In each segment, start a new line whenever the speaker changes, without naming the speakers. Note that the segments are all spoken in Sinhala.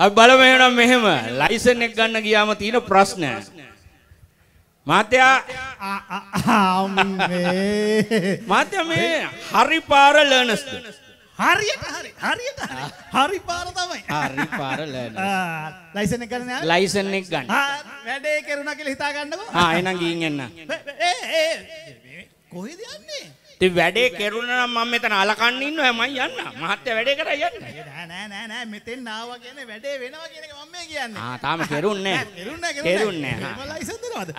අපි බලමු එහෙනම් මෙහෙම ලයිසන් එක ගන්න ගියාම තියෙන ප්‍රශ්න. මාත්‍යා අම්මේ මාත්‍යා මේ හරි පාර ලර්නර්ස්ද? හරියට හරි හරියට හරි හරි පාර තමයි හරි පාර ලර්නර්ස් ලයිසන් එක ගන්න ලයිසන් එක ගන්න
වැඩේ කරුණා කියලා හිතා ගන්නකෝ ආ එහෙනම් ගිහින් එන්න ඒ ඒ
කොහෙද යන්නේ ඉතින් වැඩේ කෙරුණා නම් මම මෙතන අලකන්න ඉන්නවා මම යන්න. මහත්තයා වැඩේ කරා යන්න. නෑ
නෑ නෑ නෑ මෙතෙන් ආවා කියන්නේ වැඩේ වෙනවා කියන එක මම මේ කියන්නේ. ආ තාම කෙරුන්නේ නෑ. කෙරුන්නේ නෑ කෙරුන්නේ නෑ. මම ලයිසන් දෙනවද?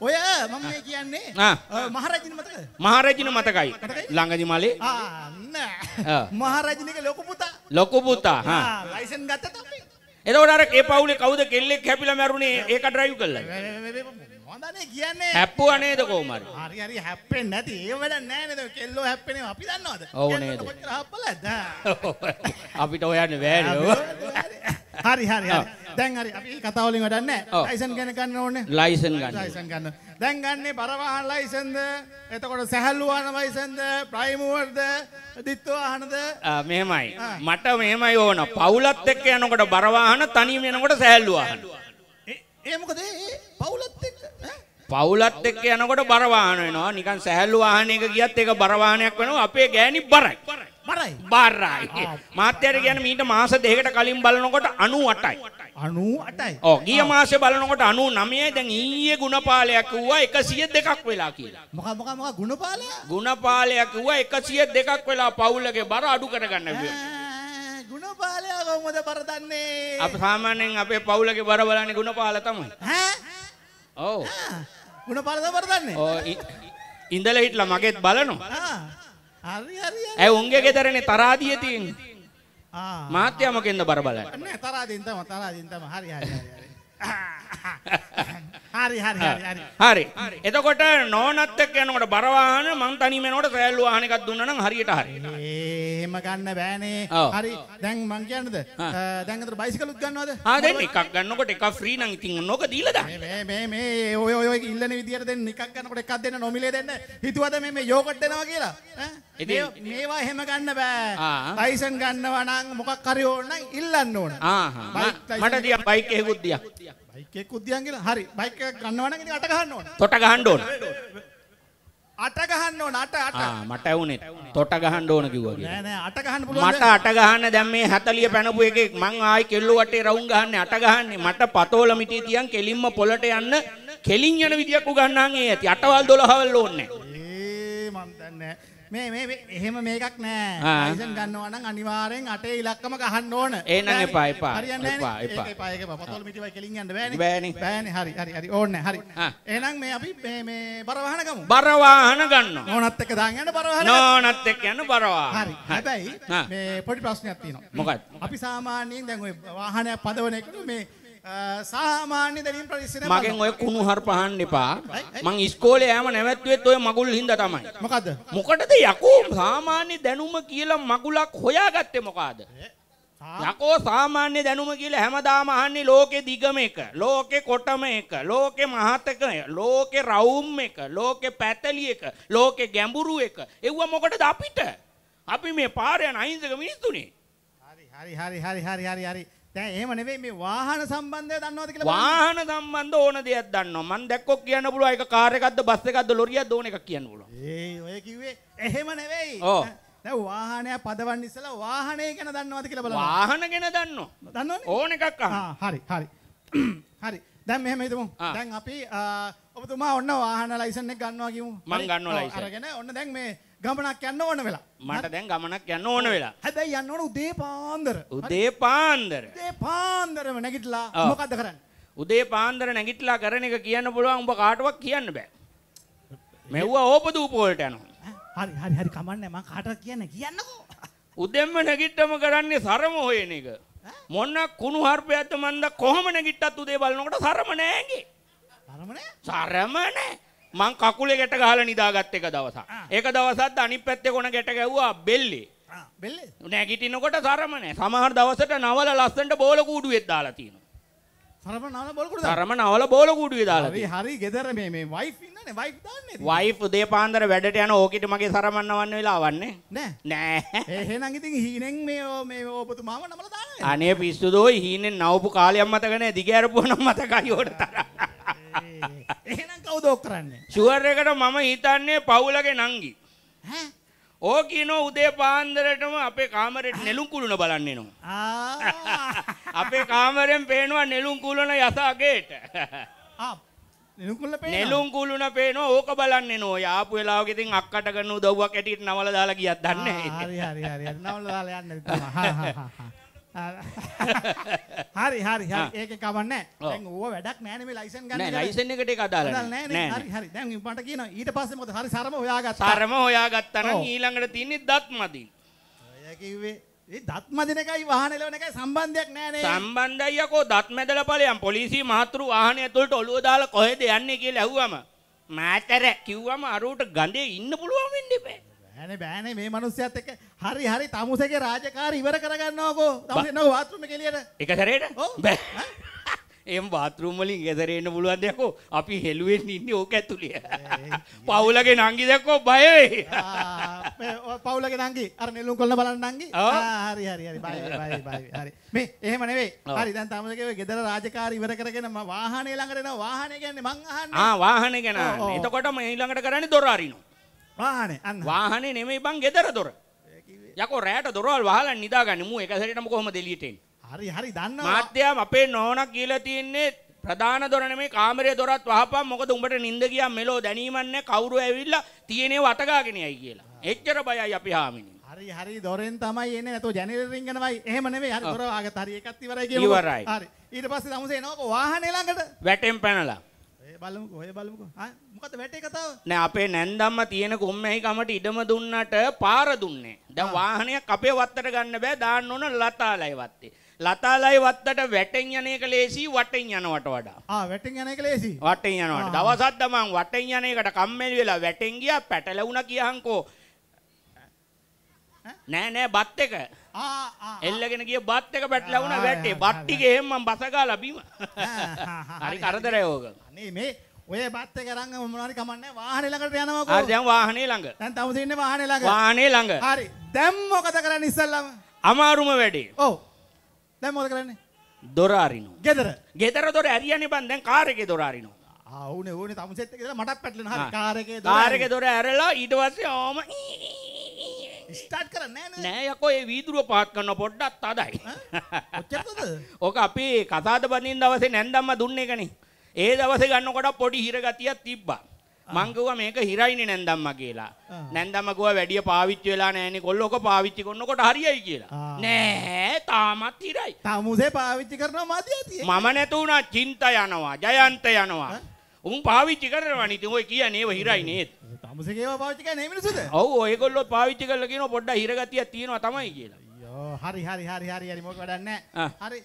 ඔය මම මේ කියන්නේ මහරජින මතකද? මහරජින මතකයි. ළඟදි මලේ. ආ නෑ.
මහරජිනගේ ලොකු පුතා.
ලොකු පුතා. හා
ලයිසන් ගත්තද අපි?
එතකොට අර ඒ පවුලේ කවුද කෙල්ලෙක් හැපිලා මැරුණේ ඒක ඩ්‍රයිව් කළා.
හොඳනේ කියන්නේ
හැප්පුව නේද කොහමද
හරි හරි හැප්පෙන්නේ නැති ඒ වැඩ නැහැ නේද කෙල්ලෝ හැප්පෙනේ අපි දන්නවද ඔව් නේද කොච්චර හප්පලද
අපිට හොයන්න බෑනේ හරි හරි හරි
දැන් හරි අපි කතා වලින් වැඩක් නැහැ ලයිසන් ගැන ගන්න ඕනේ ලයිසන් ගන්න ලයිසන් ගන්න දැන් ගන්නේ බරවාහන ලයිසන්ද එතකොට සැහැල්ලුවාන වයිසන්ද ප්‍රයිමුවර්ද දිත්වාහනද
මෙහෙමයි මට මෙහෙමයි ඕන පවුලත් එක්ක යනකොට බරවාහන තනියම යනකොට සැහැල්ලුවාහන ඒ මොකද ඒ පවුලත් එක්ක යනකොට බර වාහන වෙනවා නිකන් සැහැල්ලු වාහනයක ගියත් ඒක බර වාහනයක් වෙනවා අපේ ගෑණි බරයි බරයි බරයි මාත්‍යර කියන්නේ මීට මාස දෙකකට කලින් බලනකොට 98යි 98යි ඔව් ගිය මාසේ බලනකොට 99යි දැන් ඊයේ ගුණපාලයක් වුණා 102ක් වෙලා කියලා මොකක් මොකක් මොකක් ගුණපාලය ගුණපාලයක් වුණා 102ක් වෙලා පවුලගේ බර අඩු කරගන්න
ගුණපාලයා කොහොමද බර දන්නේ
අප සාමාන්‍යයෙන් අපේ පවුලගේ බර බලන්නේ ගුණපාල තමයි ඈ ඔව් ගුණ පරද පරදන්නේ ඕ ඉඳලා හිටලා මගෙත් බලනවා
හරි හරි ඇයි උන්ගේ ගෙදරනේ තරාදිය තියෙන්නේ ආ
මහත්තයා මොකෙන්ද බර බලන්නේ
නෑ තරාදින් තමයි තරාදින් තමයි හරි හරි
හරි හරි හරි හරි එතකොට නෝනත් එක්ක යනකොට බර වාහන මං තනියම යනකොට සෑල්ලු වාහන එකක් දුන්නා නම් හරියට හරි
එහෙම ගන්න බෑනේ හරි දැන්
මං කියන්නද දැන් අතට බයිසිකලුත් ගන්නවද ආ දැන් එකක් ගන්නකොට එකක් ෆ්‍රී නම් ඉතින් ඔන්නෝක දීලා දාන්න
මේ මේ මේ ඔය ඔය ඔය ඉල්ලන විදියට දෙන්න එකක් ගන්නකොට එකක් දෙන්න නොමිලේ දෙන්න හිතුවද මේ මේ යෝගට් දෙනවා කියලා ඈ මේවා එහෙම ගන්න බෑ ලයිසන් ගන්නවා නම් මොකක් හරි ඕන නම් ඉල්ලන්න ඕන
මට දියා බයික් එකකුත් දියා
බයික් එකකුත් දියන් කියලා හරි බයික් එකක් ගන්නවා නම් ඉතින් අට ගහන්න ඕන තොට ගහන්න ඕන අට ගහන්න ඕන අට අට
මට ඇවුනේ තොට ගහන්න ඕන කිව්වා නෑ නෑ අට ගහන්න පුළුවන් මට අට ගහන්න දැන් මේ 40 පැනපු එකේ මං ආයි කෙල්ලු වටේ රවුම් ගහන්නේ අට ගහන්නේ මට පතෝල මිටි තියන් කෙලින්ම පොළට යන්න කෙලින් යන විදියක් උගන්නාන් ඒ ඇති අටවල් 12වල් ඕනේ නෑ
ඒ මන් දන්නේ නෑ මේ මේ එහෙම මේකක් නෑ. ලයිසන් ගන්නවා නම් අනිවාර්යෙන් අටේ ඉලක්කම ගහන්න ඕන. එහෙනම් එපා එපා. හරියන්නේ නෑනේ. එපා එපා. ඒක එපා. පොතල් මිටිවයි කෙලින් යන්න බෑනේ. බෑනේ. බෑනේ. හරි හරි හරි. ඕනේ හරි. එහෙනම් මේ අපි මේ මේ බර වාහන ගමු. බර වාහන ගන්නවා. නෝනත් එක්ක දාන් යන්න බර වාහන. නෝනත්
එක්ක යන්න බර වාහන. හරි. හැබැයි මේ පොඩි ප්‍රශ්නයක් තියෙනවා. මොකක්ද?
අපි සාමාන්‍යයෙන් දැන් ওই වාහනයක් පදවන එක මේ සාමාන්‍ය දෙවියන් ප්‍රතිශතය මගෙන් ඔය
කුණු හර් පහන්න එපා. මං ඉස්කෝලේ යෑම නැවැත්තුවෙත් ඔය මගුල් හින්දා තමයි. මොකද? මොකටද යකෝ සාමාන්‍ය දැනුම කියලා මගුලක් හොයාගත්තේ මොකද? යකෝ සාමාන්‍ය දැනුම කියලා හැමදාම අහන්නේ ලෝකේ දිගම එක, ලෝකේ කොටම එක, ලෝකේ මහතක, ලෝකේ රවුම් එක, ලෝකේ පැතලි එක, ලෝකේ ගැඹුරු එක. එව්ව මොකටද අපිට? අපි මේ පාර යන අහිංසක මිනිස්සුනේ.
හරි හරි හරි හරි හරි හරි දැන් එහෙම නෙවෙයි මේ වාහන සම්බන්ධය දන්නවද කියලා වාහන
සම්බන්ධ ඕන දෙයක් දන්නවා මං දැක්කොත් කියන්න පුළුවන් ඒක කාර් එකක්ද බස් එකක්ද ලොරියක්ද ඕන එකක් කියන්න පුළුවන් ඒ
ඔය කිව්වේ එහෙම නෙවෙයි ඔව් දැන් වාහනය පදවන්න ඉස්සලා වාහනේ ගැන දන්නවද කියලා බලන්න වාහන
ගැන දන්නවා
දන්නවනේ ඕන එකක් අහන්න හරි හරි හරි දැන් මෙහෙම හිතමු. දැන් අපි ඔබතුමා ඔන්න වාහන ලයිසන් එක ගන්නවා කියමු. මම ගන්නවා ලයිසන්. අරගෙන ඔන්න දැන් මේ ගමනක් යන්න ඕන වෙලා
මට දැන් ගමනක් යන්න ඕන වෙලා
හැබැයි යන්න ඕන උදේ පාන්දර
උදේ පාන්දර උදේ
පාන්දරම නැගිටලා මොකද්ද
කරන්නේ උදේ පාන්දර නැගිටලා කරන එක කියන්න පුළුවන් උඹ කාටවත් කියන්න බෑ මෙව්වා ඕපදූප වලට යනවා
හරි හරි හරි කමන්නේ මම කාටවත් කියන්න කියන්නකෝ
උදෙන්ම නැගිට්ටම කරන්නේ සරම හොයන එක මොන්න කුණු හර්පයක්ද මන්ද කොහොම නැගිට්ටත් උදේ බලනකොට සරම නෑගේ සරම නෑ සරම නෑ මං කකුලේ ගැට ගහලා නිදාගත්ත එක දවසක්. ඒක දවසක් අනිත් පැත්තේ කොන ගැට ගැව්වා බෙල්ලේ. බෙල්ලේ? නැගිටිනකොට සරම නැහැ. සමහර දවසට නවල ලස්සනට බෝල කූඩුවෙත් දාලා තියෙනවා. සරම නවල බෝල කූඩුව. සරම නවල බෝල කූඩුවේ දාලා. හරි හරි ගෙදර මේ මේ වයිෆ් ඉන්නනේ වයිෆ් දාන්නේ. වයිෆ් උදේ පාන්දර වැඩට යන ඕකිට මගේ සරමන් නවන්න වෙලාවන්නේ. නෑ. නෑ.
එහෙනම් ඉතින් හීනෙන් මේ මේ ඔබතුමාව නමලා
දාන්නේ. අනේ පිස්සු දෝයි හීනෙන් නවපු කාලයක් මතක නැහැ. දිගහැරපුවා නම් මතකයි ඕකට තරම්. කවුද ඕක කරන්නේ? ෂුවර් එකට මම හිතන්නේ පවුලගේ නංගි. ඈ ඕකිනෝ උදේ පාන්දරටම අපේ කාමරෙට නෙළුම් කුළුණ බලන්න එනවා. අපේ කාමරෙන් පේනවා නෙළුම් කුළුණ යසාගේට. නෙළුම් කුළුණ පේනවා ඕක බලන්න එනවා. යාපු වෙලාවක ඉතින් අක්කට කරන උදව්වක් ඇටියට නවල දාලා ගියත් දන්නේ නැහැ. හරි හරි හරි.
නවල දාලා යන්න.
හරි හරි හරි ඒක
කවන්නේ දැන් ඕව වැඩක් නෑනේ මේ ලයිසන් ගන්න නෑ ලයිසන් එකට ඒක අදාළ නෑ නෑ හරි හරි දැන් මට කියනවා ඊට පස්සේ මොකද හරි සරම හොයාගත්තා සරම
හොයාගත්තා නම් ඊළඟට තියෙන්නේ දත් මදින් ඔය කිව්වේ ඒ දත්
මදින එකයි වාහන
එලවන එකයි සම්බන්ධයක් නෑනේ සම්බන්ධයි යකෝ දත් මැදලා ඵලයන් පොලිසිය මහතුරු වාහනේ ඇතුළට ඔළුව දාලා කොහෙද යන්නේ කියලා ඇහුවම මාතර කිව්වම අරූට ගඳේ ඉන්න පුළුවන් වෙන්න එපා
බෑනේ බෑනේ මේ මිනිස්සයත් එක්ක හරි හරි තමුසේගේ රාජකාරි ඉවර කරගන්නවකෝ. තමුසේ එනවා බාත්‍රූම් එකේ එළියට.
එක සැරේට? ඔව්. බෑ. එම් බාත්‍රූම් වලින් ගෙදර එන්න පුළුවන් දෙයක්කෝ. අපි හෙළුවෙන් ඉන්නේ ඕක ඇතුලේ. පවුලගේ නංගි දැක්කෝ බය වෙයි.
පවුලගේ නංගි අර නෙළුම් කොල්ල බලන්න නංගි. හරි හරි හරි බය බය බය හරි. මේ එහෙම නෙවෙයි. හරි දැන් තමුසේගේ ගෙදර රාජකාරි ඉවර කරගෙන මම වාහනේ ළඟට එනවා. වාහනේ කියන්නේ
මං අහන්නේ. ආ වාහනේ ගැන. එතකොට මම ඊළඟට කරන්නේ දොර අරිනවා. වාහනේ අන්න වාහනේ නෙමෙයි බං ගෙදර දොර. යකෝ රෑට දොරවල් වහලා නිදාගන්න මූ එක සැරේටම කොහමද එළියට එන්නේ? හරි හරි දන්නවා. මාත්‍යාම අපේ නෝනා කියලා තියන්නේ ප්‍රධාන දොර නෙමෙයි කාමරයේ දොරත් වහපන් මොකද උඹට නිින්ද ගියා මෙලෝ දැනීමක් නැහැ කවුරු ඇවිල්ලා තියෙනේ වටගාගෙන යයි කියලා. එච්චර බයයි අපි හාමිනේ.
හරි හරි දොරෙන් තමයි එන්නේ නැතෝ ජනේලරින් යනවායි. එහෙම නෙමෙයි හරි දොර ආගත හරි එකත් ඉවරයි කියමු. ඉවරයි. හරි. ඊට පස්සේ තමුසේ එනවාක වාහනේ ළඟට
වැටෙන් පැනලා.
බලමුකෝ ඔය බලමුකෝ ආ මොකද වැටේ කතාව
නෑ අපේ නැන්දම්ම තියෙන කොම්මැහි කමට ඉඩම දුන්නට පාර දුන්නේ දැන් වාහනයක් අපේ වත්තට ගන්න බෑ දාන්න ඕන ලතාලයි වත්තේ ලතාලයි වත්තට වැටෙන් යන එක ලේසි වටෙන් යනවට වඩා
ආ වැටෙන් යන එක
ලේසි වටෙන් යනවට දවසක් තමන් වටෙන් යන එකට කම්මැලි වෙලා වැටෙන් ගියා පැටලුණා කියහන්කෝ නෑ නෑ බත් එක. එල්ලගෙන ගිය බත් එක පැටලලා වුණා වැටේ. බත් ටික එහෙම මම බස ගාලා බීම. හරි කරදරයි ඕක.
අනේ මේ ඔය බත් එක අරන් මොනවාරි කමන්නේ වාහනේ ළඟට යනවාකෝ. හරි දැන් වාහනේ ළඟ. දැන් තව තියෙන්නේ වාහනේ ළඟ. වාහනේ ළඟ. හරි. දැන් මොකද කරන්නේ ඉස්සල්ලාම?
අමාරුම වැඩේ. ඔව්. දැන් මොකද කරන්නේ? දොර අරිනවා. ගෙදර. ගෙදර දොර ඇරියනේ බං දැන් කාර් එකේ දොර අරිනවා. ආ උනේ උනේ තමුසෙත් එකේ මටත් පැටලෙනවා. හරි කාර් එකේ දොර. කාර් එකේ දොර ඇරලා ඊට පස්සේ ආම ස්ටාර්ට් කරන්නේ නෑ නෑ යකෝ ඒ වීදුරුව පහත් කරන පොඩ්ඩක් තදයි. ඔච්චරද? ඕක අපි කතාද බඳින්න දවසේ නැන්දම්ම දුන්නේ කනේ. ඒ දවසේ ගන්නකොට පොඩි හිර ගතියක් තිබ්බා. මං කිව්වා මේක හිරයිනේ නැන්දම්ම කියලා. නැන්දම්ම කිව්වා වැඩිය පාවිච්චි වෙලා නෑනේ කොල්ලෝක පාවිච්චි කරනකොට හරියයි කියලා. නෑ
තාමත් හිරයි. තමුසේ පාවිච්චි කරනවා මදියතියි.
මම නැතුණා චින්ත යනවා, ජයන්ත යනවා. උන් පාවිච්චි කරනවා නේද? ඔය කියන්නේ ඒව හිරයි නේද? අමසකේව පාවිච්චි කරන්නේ මිනිස්සුද? ඔව් ඔයගොල්ලෝ පාවිච්චි කරලා කියනවා පොඩ්ඩක් හිරගතියක් තියෙනවා තමයි කියලා.
අයියෝ හරි හරි හරි හරි හරි මොකද වැඩන්නේ? හරි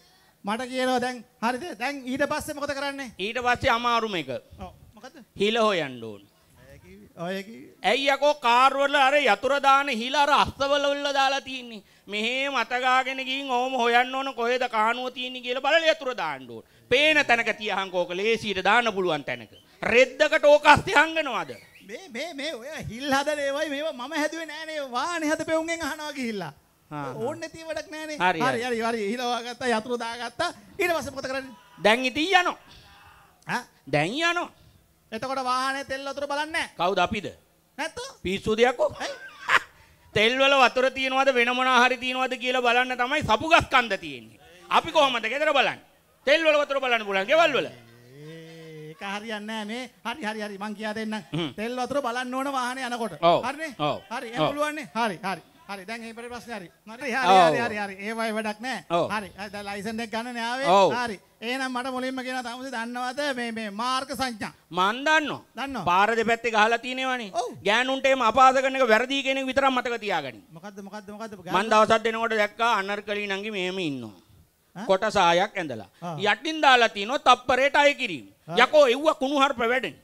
මට කියනවා දැන් හරිද? දැන් ඊට පස්සේ මොකද කරන්නේ? ඊට පස්සේ අමාරුම එක. ඔව් මොකද? හිල හොයන්න ඕන. ඇයි යකෝ කාර්වල අර යතුර දාන හිල අර අස්තවල වල දාලා තින්නේ මෙහෙ මතගාගෙන ගින් ඕම හොයන්න ඕන කොහෙද කාණුව තින්නේ කියලා බලලා යතුර දාන්න ඕන. පේන තැනක තියහන් කෝක ලේසියට දාන්න පුළුවන් තැනක. රෙද්දකට ඕක අස්තේ හංගනවාද?
මේ මේ මේ ඔය හිල් හදන ඒවයි මේවා මම හැදුවේ නෑනේ වානේ හද පෙවුන්ගෙන් අහනවා ගිහිල්ලා.
ඕන්නේ තියෙ වැඩක් නෑනේ. හරි හරි
හරි හිලවා ගත්තා යතුරු දාගත්තා. ඊට පස්සේ මොකද කරන්නේ?
දැන් ඉතින් යනවා. ඈ දැන් යනවා.
එතකොට වාහනේ තෙල් වතුර බලන්නේ නෑ.
කවුද අපිද? නැත්තෝ. පිස්සු දෙයක් ඔක්. තෙල් වල වතුර තියෙනවද වෙන මොනවා හරි තියෙනවද කියලා බලන්න තමයි සපුගස් කන්ද තියෙන්නේ. අපි කොහොමද ගෙදර බලන්නේ? තෙල් වල වතුර බලන්න පුළුවන් ගෙවල් වල.
ඒක හරියන්නේ නැහැ මේ. හරි හරි හරි මං කියා දෙන්නම්. තෙල් වතුර බලන්න ඕන වාහනේ යනකොට. හරිනේ? හරි එහෙම පුළුවන්නේ. හරි හරි. හරි දැන් ඒ ප්‍රශ්නේ හරි. හරි හරි හරි හරි. ඒ වගේ වැඩක් නැහැ. හරි. දැන් ලයිසන් එක ගන්න නෑ හරි. එහෙනම් මට මුලින්ම කියනවා තමසේ දන්නවද මේ මේ මාර්ග සංඥා
මන් දන්නවා දන්නවා පාර දෙපැත්තේ ගහලා තියෙනවනේ ගෑනුන්ට එහෙම අපහාස කරන එක වැරදි කියන එක විතරක් මතක තියාගන්න
මොකද්ද මොකද්ද මොකද්ද මන් දවසක්
දෙනකොට දැක්කා අනර්කලී නංගි මෙහෙම ඉන්නවා කොටසායක් ඇඳලා යටින් දාලා තිනෝ තප්පරයට අය කිරීම යකෝ එව්ව කුණුහරුප වැඩෙන.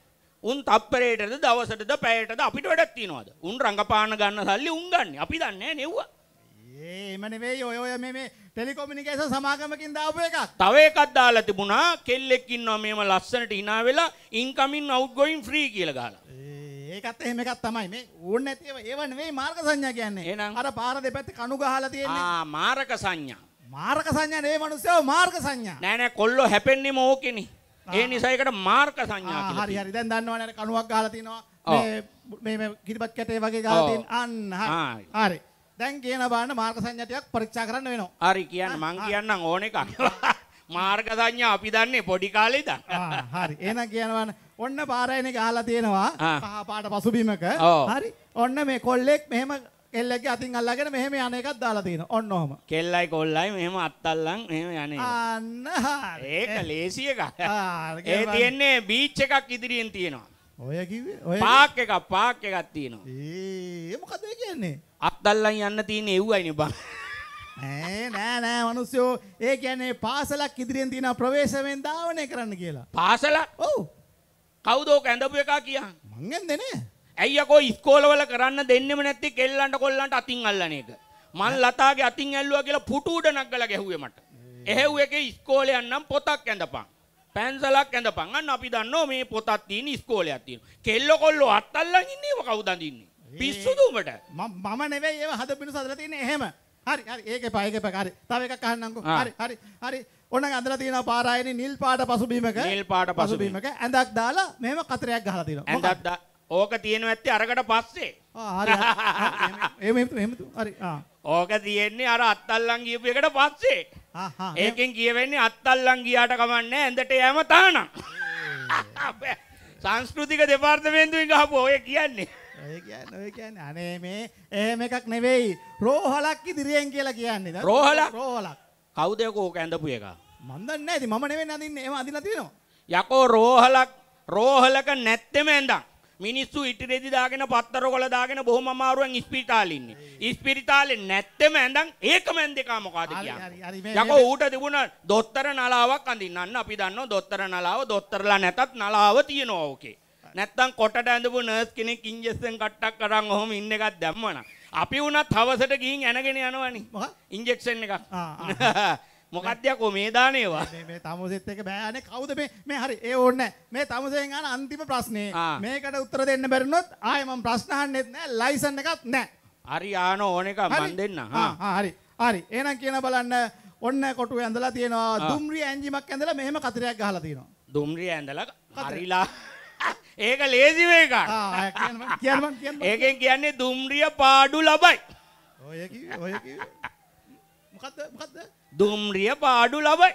උන් තප්පරයටද දවසටද පැයටද අපිට වැඩක් තියනවාද. උන් රඟපාන ගන්න සල්ලි උන් ගන්න. අපි දන්නේ නෙව්ව. ඒම නෙවෙයි ඔය ඔය මේ මේ ටෙලිකොමියුනිකේෂන් සමාගමකින් දාපු එකක්. තව එකක් දාලා තිබුණා කෙල්ලෙක් ඉන්නවා මේම ලස්සනට hina වෙලා incoming outgoing free කියලා ගහලා.
ඒකත් එහෙම එකක් තමයි මේ ඕන නැති ඒවා ඒවා නෙවෙයි මාර්ග සංඥා කියන්නේ. අර පාර දෙපැත්තේ කණු ගහලා තියෙන්නේ. ආ
මාර්ග සංඥා.
මාර්ග සංඥා නෙවෙයි මිනිස්සු මාර්ග සංඥා.
නෑ නෑ කොල්ලෝ හැපෙන්නේම ඕකෙනේ. ඒ නිසා ඒකට මාර්ක සංඥා කියලා. හරි හරි.
දැන් දන්නවනේ අර කණුවක් ගහලා තිනවා. මේ මේ කිරිපත් කැටේ වගේ ගහලා තින අන්න හරි. හරි. දැන් කියන බාන්න මාර්ග සංඥා ටිකක් පරීක්ෂා කරන්න වෙනවා.
හරි කියන්න මං කියන්නම් ඕන එකක්. මාර්ග සංඥා අපි දන්නේ පොඩි කාලේ ඉඳන්. හරි.
එහෙනම් කියනවා ඔන්න පාරයිනේ ගහලා තියෙනවා. පහ පාට පසුබිමක. හරි. ඔන්න මේ කොල්ලෙක් මෙහෙම කෙල්ලෙක් අතින් අල්ලගෙන මෙහෙම යන එකක් දාලා තියෙනවා. ඔන්න ඔහම.
කෙල්ලයි කොල්ලයි මෙහෙම අත්තල්ලන් මෙහෙම යන්නේ. අන්න හරිය. ඒක ලේසි එකක්. ඒ තියෙන්නේ බීච් එකක් ඉදිරියෙන් තියෙනවා. ඔය කිව්වේ ඔය පාක් එකක් පාක් එකක් තියෙනවා. ඒ මොකද කියන්නේ? අත්තල්ලන් යන්න තියෙන්නේ එව්වයිනේ බං. නෑ නෑ නෑ
මිනිස්සෝ ඒ කියන්නේ පාසලක් ඉදිරියෙන් තියෙන ප්‍රවේශමෙන් ධාවනය කරන්න කියලා. පාසලක්? ඔව්.
කවුද ඔක ඇඳපු එකා කියන්නේ? මං ඇන්දේ නෑ. ඇයි යකෝ ඉස්කෝලවල කරන්න දෙන්නෙම නැත්තේ කෙල්ලන්ට කොල්ලන්ට අතින් අල්ලන එක. මං ලතාගේ අතින් ඇල්ලුවා කියලා පුටු උඩ නගලා ගැහුවේ මට. එහෙව් එකේ ඉස්කෝලේ යන්නම් පොතක් ඇඳපන්. පැන්සලක් ඇඳපන්. අන්න අපි දන්නවා මේ පොතක් තියෙන ඉස්කෝලයක් තියෙනවා. කෙල්ල කොල්ලෝ අත්අල්ලන් ඉන්නේ ඒව කවුද අඳින්නේ? පිස්සුදුමට. මම
නෙවෙයි ඒව හදපින සදලා තියෙන්නේ එහෙම. හරි හරි ඒක එපා ඒක එපා හරි තව එකක්
අහන්නම්කෝ හරි හරි හරි
ඔන්න ඇඳලා තියෙනවා පාරායනේ නිල් පාට පසුබිමක නිල් පාට පසුබිමක
ඇඳක් දාලා මෙහෙම කතරයක් ගහලා තියෙනවා ඇඳක් ඕක තියෙනවා ඇත්තේ අරකට පස්සේ.
එහෙම එහෙම හරි.
ඕක තියෙන්නේ අර අත්තල්ලන් ගියපු එකට පස්සේ. ඒකෙන් කියවෙන්නේ අත්තල්ලන් ගියාට කමන්නේ ඇඳට යෑම තානම්. සංස්කෘතික දෙපාර්තමේන්තුවෙන් ගහපු ඔය කියන්නේ.
ඔය කියන්නේ ඔය කියන්නේ අනේ මේ එහෙම එකක් නෙවෙයි. රෝහලක් ඉදිරියෙන් කියලා කියන්නේ. රෝහලක්.
රෝහලක්. කවුද ඕක ඇඳපු එක? මන් දන්නේ නැහැ ඉතින් මම නෙවෙයි අඳින්නේ. එහෙම අඳිලා තියෙනවා. යකෝ රෝහලක් රෝහලක නැත්තෙම ඇඳන්. මිනිස්සු ඉටිරෙදි දාගෙන පත්තර කොළ දාගෙන බොහොම අමාරුවෙන් ඉස්පිරිතාලේ ඉන්නේ. ඉස්පිරිතාලේ නැත්තෙම ඇඳන් ඒකම ඇඳේකා මොකද කියන්නේ. යකෝ ඌට තිබුණ දොස්තර නලාවක් අඳින්නන්න අපි දන්නවා දොස්තර නලාව දොස්තරලා නැතත් නලාව තියෙනවා ඕකේ. නැත්තම් කොටට ඇඳපු නර්ස් කෙනෙක් ඉන්ජෙක්ෂන් කට්ටක් කරන් ඔහොම ඉන්න එකක් දැම්මනම් අපි වුණත් හවසට ගිහින් ඇනගෙන යනවනේ. ඉන්ජෙක්ෂන් එකක්. මොකක්දයක් ඔ මේ දානේවා
මේ තමුසෙත් එක බෑනේ කවුද මේ මේ හරි ඒ ඕනේ මේ තමුසෙන් අහන අන්තිම ප්‍රශ්නේ මේකට උත්තර දෙන්න බැරිනොත් ආයෙ මම ප්‍රශ්න අහන්නෙත් නෑ ලයිසන් එකක් නෑ
හරි ආන ඕන එක මම දෙන්න හා
හරි හරි එහෙනම් කියන බලන්න ඔන්න කොටුවේ ඇඳලා තියෙනවා දුම්රිය ඇංජිමක් ඇඳලා මෙහෙම කතරයක් ගහලා තියෙනවා
දුම්රිය ඇඳලා හරිලා ඒක ලේසිව එකක් ඒකෙන් කියන්නේ දුම්රිය පාඩු ලබයි
ඔය කිව්වේ ඔය කිව්වේ
මොකද්ද මොකද්ද දුම්රිය පාඩු ලබයි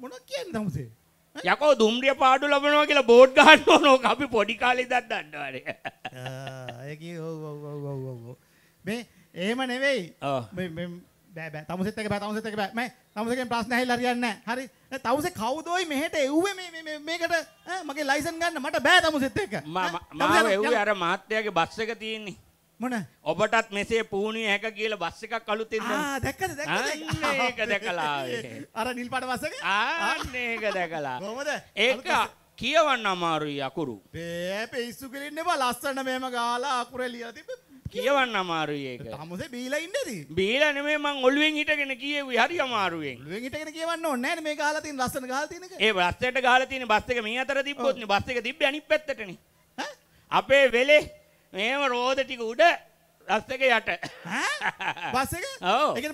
මොන කියන්න තමසේ යකෝ දුම්රිය පාඩු ලබනවා කියලා බෝඩ් ගන්න ඕනෝක අපි පොඩි කාලේ දත් දන්නවානේ
මේ එහෙම නෙවෙයි බෑ බෑ තමුසෙත් එක බෑ තමුසෙත් එක බෑ මේ තමුසෙන් ප්‍රශ්න ඇහිලා හරියන්නේ නැහැ හරි තමුසේ කවුදෝයි මෙහෙට එව්වේ මේ මේ මේකට මගේ ලයිසන් ගන්න මට බෑ තමුසෙත් එක
මම එව්වේ අර මාත්‍යාගේ බස් එක තියෙන්නේ මොන ඔබටත් මෙසේ පුහුණුවේ හැක කියලා බස් එකක් අලුතින් ආ දැක්කද දැක්කද ඒක දැකලා අර නිල් පාට බස් එක ආන්න ඒක දැකලා කොහමද ඒක කියවන්න අමාරුයි අකුරු
බෑ පිස්සු කෙලින්න බා ලස්සන මෙහෙම ගාලා අකුර ලියලා තිබ්බ
කියවන්න අමාරුයි ඒක තමුසේ බීලා ඉන්නේද බීලා නෙමෙයි මං ඔළුවෙන් හිටගෙන කියෙව්වේ හරි අමාරුයෙන්
ඔළුවෙන් හිටගෙන කියවන්න ඕනේ නෑනේ මේ ගහලා තියෙන ලස්සන ගහලා තියෙනක
ඒ බස් එකට ගහලා තියෙන බස් එක මේ අතර තිබ්බොත් නේ බස් එක තිබ්බේ අනිත් පැත්තටනේ අපේ වෙලේ මේම රෝද ටික උඩ රස්සක යට බස්සක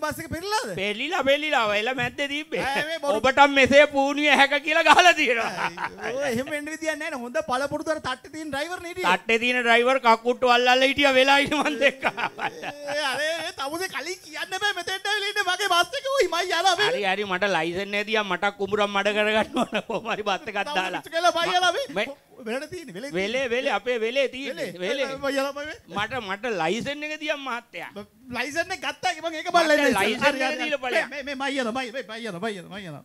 බස්සක පෙරලාද පෙල්ලිලා පෙල්ලිලා වෙල මැද්ද තිබේ ඔබට මෙසේ පූුණිය හැක කියලා ගහල තියෙන හෙමෙන්ඩ
න හොඳ පලපුරතුර තට තින් ්‍රයිවර් නට අට
තින ්‍රයිවර් කකුට්ට අල්ල හිටිය වෙලායිමන් දෙක්
තමුසේ කලින් කියන්න මෙතට ලට මගේ බස්සක මයි යල
හරි මට ලයිසන ඇතිය මට කුමරම් මඩ කරගන්න කොමරි බත්ත
කත්තාලා
වෙලට තියෙන වෙලේ වෙලේ වෙලේ අපේ වෙලේ තියෙන වෙලේ මට මට ලයිසන් එක තියන් මහත්තයා ලයිසන් එක ගත්තා මම ඒක බලලා ඉන්නේ ලයිසන් එක දීලා බලන්න මේ මම යනවා මම
යනවා මම යනවා මම යනවා